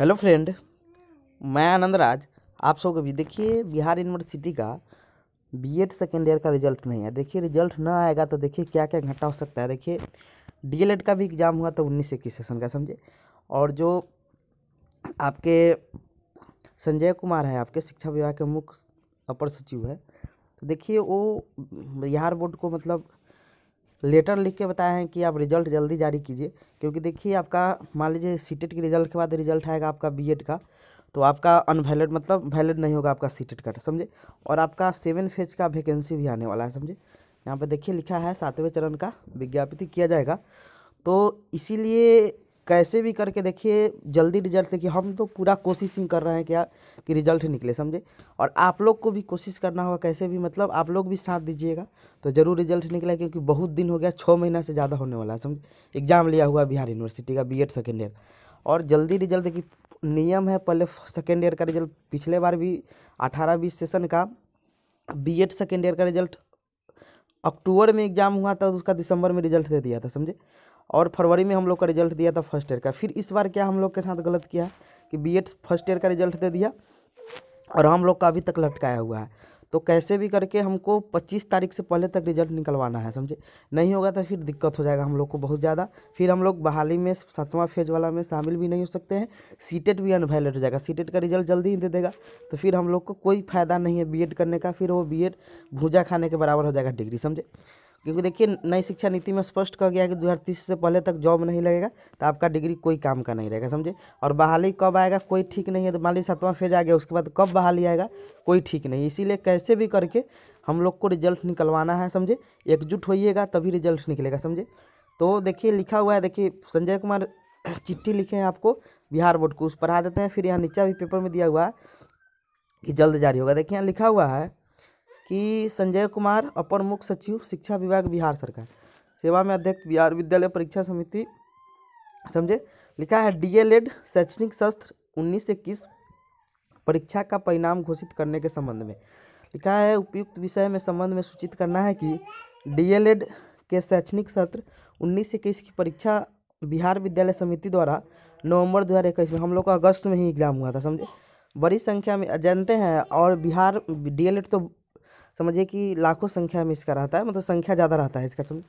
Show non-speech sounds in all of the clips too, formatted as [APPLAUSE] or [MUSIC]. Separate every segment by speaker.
Speaker 1: hello friend मैं आनंद राज आप सब कभी देखिए बिहार यूनिवर्सिटी का बी एड सेकेंड ईयर का रिजल्ट नहीं है देखिए रिजल्ट ना आएगा तो देखिए क्या क्या घाटा हो सकता है देखिए डीएलएड का भी एग्ज़ाम हुआ तो उन्नीस इक्कीस सेशन का समझे और जो आपके संजय कुमार है आपके शिक्षा विभाग के मुख्य अपर सचिव है तो देखिए वो बिहार बोर्ड को मतलब लेटर लिख के बताए हैं कि आप रिजल्ट जल्दी जारी कीजिए क्योंकि देखिए आपका मान लीजिए सी टेट के रिजल्ट के बाद रिजल्ट आएगा आपका बी एड का तो आपका अनवैलिड मतलब वैलिड नहीं होगा आपका सी टेट e का समझे और आपका सेवन फेज का वैकेंसी भी आने वाला है समझे यहाँ पर देखिए लिखा है सातवें चरण का विज्ञापित किया जाएगा तो इसीलिए कैसे भी करके देखिए जल्दी रिजल्ट देखिए हम तो पूरा कोशिश ही कर रहे हैं क्या कि रिजल्ट निकले समझे और आप लोग को भी कोशिश करना होगा कैसे भी मतलब आप लोग भी साथ दीजिएगा तो ज़रूर रिजल्ट निकला क्योंकि बहुत दिन हो गया छः महीना से ज़्यादा होने वाला है समझे एग्ज़ाम लिया हुआ बिहार यूनिवर्सिटी का बी एड सेकेंड ईयर और जल्दी रिजल्ट देखिए नियम है पहले सेकेंड ईयर का रिजल्ट पिछले बार भी अठारह बीस सेशन का बी एड सेकेंड ईयर का रिजल्ट अक्टूबर में एग्ज़ाम हुआ था तो उसका दिसंबर में रिजल्ट दे दिया था समझे और फरवरी में हम लोग का रिजल्ट दिया था फर्स्ट ईयर का फिर इस बार क्या हम लोग के साथ गलत किया कि बी फर्स्ट ईयर का रिजल्ट दे दिया और हम लोग का अभी तक लटकाया हुआ है तो कैसे भी करके हमको 25 तारीख से पहले तक रिजल्ट निकलवाना है समझे नहीं होगा तो फिर दिक्कत हो जाएगा हम लोग को बहुत ज़्यादा फिर हम लोग बहाली में सातवां फेज वाला में शामिल भी नहीं हो सकते हैं सीटेट भी अनवैलेट हो जाएगा सीटेट का रिजल्ट जल्दी ही दे देगा तो फिर हम लोग को कोई फ़ायदा नहीं है बीएड करने का फिर वो बी भूजा खाने के बराबर हो जाएगा डिग्री समझे क्योंकि देखिए नई शिक्षा नीति में स्पष्ट कह गया है कि दो से पहले तक जॉब नहीं लगेगा तो आपका डिग्री कोई काम का नहीं रहेगा समझे और बहाली कब आएगा कोई ठीक नहीं है तो मान लीजिए सातवां फेज आ गया उसके बाद कब बहाली आएगा कोई ठीक नहीं इसीलिए कैसे भी करके हम लोग को रिजल्ट निकलवाना है समझे एकजुट होइएगा तभी रिजल्ट निकलेगा समझे तो देखिए लिखा हुआ है देखिए संजय कुमार [CLEARS THROAT] चिट्ठी लिखे हैं आपको बिहार बोर्ड को उस पढ़ा देते हैं फिर यहाँ नीचा भी पेपर में दिया हुआ है कि जल्द जारी होगा देखिए यहाँ लिखा हुआ है कि संजय कुमार अपर मुख्य सचिव शिक्षा विभाग बिहार सरकार सेवा में अध्यक्ष बिहार विद्यालय परीक्षा समिति समझे लिखा है डीएलएड शैक्षणिक शस्त्र उन्नीस इक्कीस परीक्षा का परिणाम घोषित करने के संबंध में लिखा है उपयुक्त विषय में संबंध में सूचित करना है कि डीएलएड के शैक्षणिक सत्र उन्नीस इक्कीस की परीक्षा बिहार विद्यालय समिति द्वारा नवंबर दो हज़ार इक्कीस में हम लोग का अगस्त में ही एग्जाम हुआ था समझे बड़ी संख्या में जानते हैं और बिहार डीएलएड तो समझिए कि लाखों संख्या में इसका रहता है मतलब संख्या ज़्यादा रहता है इसका चलो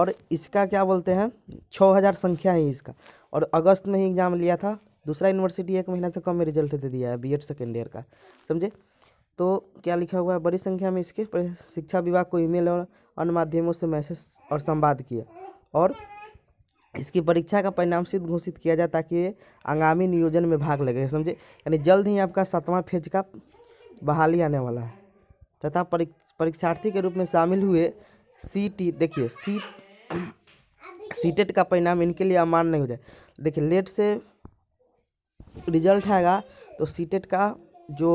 Speaker 1: और इसका क्या बोलते हैं छः हज़ार संख्या है इसका और अगस्त में ही एग्ज़ाम लिया था दूसरा यूनिवर्सिटी एक महीना से कम में रिजल्ट दे दिया है बी एड सेकेंड ईयर का समझे तो क्या लिखा हुआ है बड़ी संख्या में इसके शिक्षा विभाग को ईमेल और अन्य माध्यमों से मैसेज और संवाद किया और इसकी परीक्षा का परिणाम सिद्ध घोषित किया जाए ताकि आगामी नियोजन में भाग लगे समझे यानी जल्द ही आपका सातवां फेज का बहाली आने वाला है तथा परीक्षार्थी के रूप में शामिल हुए सी टी देखिए सी सीटेट [CLEARS THROAT] e का परिणाम इनके लिए अमान नहीं हो जाए देखिए लेट से रिजल्ट आएगा तो सीटेट e का जो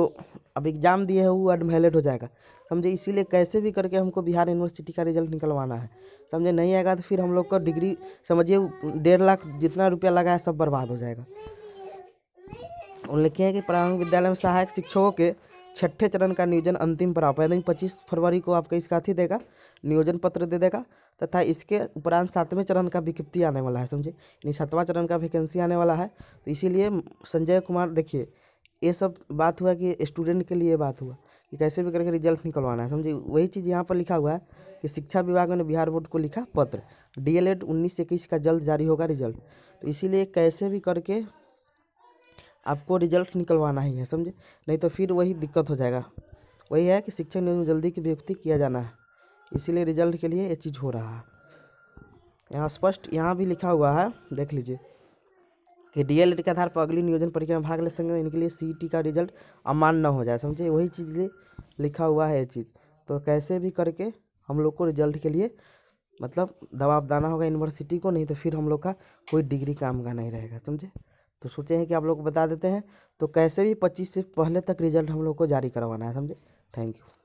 Speaker 1: अब एग्ज़ाम दिए है वो एडमेलेट हो जाएगा समझे इसीलिए कैसे भी करके हमको बिहार यूनिवर्सिटी का रिजल्ट निकलवाना है समझे नहीं आएगा तो फिर हम लोग को डिग्री समझिए डेढ़ लाख जितना रुपया लगा है सब बर्बाद हो जाएगा उन लिखे हैं कि प्रारंभिक विद्यालय में सहायक शिक्षकों के छठे चरण का नियोजन अंतिम पर पर यानी पच्चीस फरवरी को आपका इसका अथी देगा नियोजन पत्र दे देगा तथा इसके उपरांत सातवें चरण का विज्ञप्ति आने वाला है समझे यानी सातवां चरण का वैकेंसी आने वाला है तो इसीलिए संजय कुमार देखिए ये सब बात हुआ कि स्टूडेंट के लिए बात हुआ कि कैसे भी करके रिजल्ट निकलवाना है समझिए वही चीज़ यहाँ पर लिखा हुआ है कि शिक्षा विभाग ने बिहार बोर्ड को लिखा पत्र डीएलएड एल इक्कीस का जल्द जारी होगा रिजल्ट तो इसीलिए कैसे भी करके आपको रिजल्ट निकलवाना ही है समझे नहीं तो फिर वही दिक्कत हो जाएगा वही है कि शिक्षक नियोजन जल्दी की नियुक्ति किया जाना है इसीलिए रिजल्ट के लिए ये चीज़ हो रहा है यहाँ स्पष्ट यहाँ भी लिखा हुआ है देख लीजिए कि डीएलएड के आधार पर अगली नियोजन परीक्षा में भाग ले सकेंगे इनके लिए टी का रिजल्ट अमान्य हो जाए समझे वही चीज़ लिए लिखा हुआ है ये चीज़ तो कैसे भी करके हम लोग को रिजल्ट के लिए मतलब दबाव दाना होगा यूनिवर्सिटी को नहीं तो फिर हम लोग का कोई डिग्री काम का नहीं रहेगा समझे तो सोचे हैं कि आप लोग को बता देते हैं तो कैसे भी पच्चीस से पहले तक रिजल्ट हम लोग को जारी करवाना है समझे थैंक यू